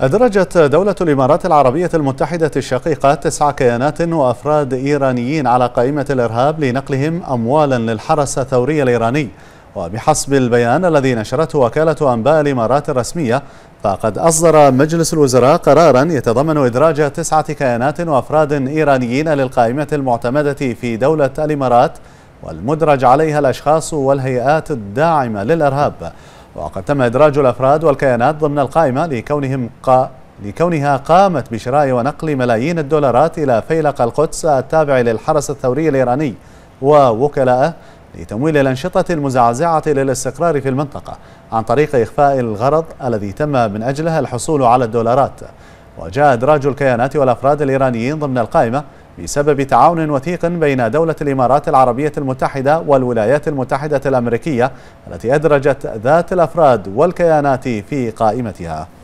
أدرجت دولة الإمارات العربية المتحدة الشقيقة تسع كيانات وأفراد إيرانيين على قائمة الإرهاب لنقلهم أموالا للحرس الثوري الإيراني وبحسب البيان الذي نشرته وكالة أنباء الإمارات الرسمية فقد أصدر مجلس الوزراء قرارا يتضمن إدراج تسعة كيانات وأفراد إيرانيين للقائمة المعتمدة في دولة الإمارات والمدرج عليها الأشخاص والهيئات الداعمة للإرهاب وقد تم إدراج الأفراد والكيانات ضمن القائمة لكونهم قا لكونها قامت بشراء ونقل ملايين الدولارات إلى فيلق القدس التابع للحرس الثوري الإيراني ووكلائه لتمويل الأنشطة المزعزعة للاستقرار في المنطقة عن طريق إخفاء الغرض الذي تم من أجله الحصول على الدولارات وجاء إدراج الكيانات والأفراد الإيرانيين ضمن القائمة بسبب تعاون وثيق بين دولة الإمارات العربية المتحدة والولايات المتحدة الأمريكية التي أدرجت ذات الأفراد والكيانات في قائمتها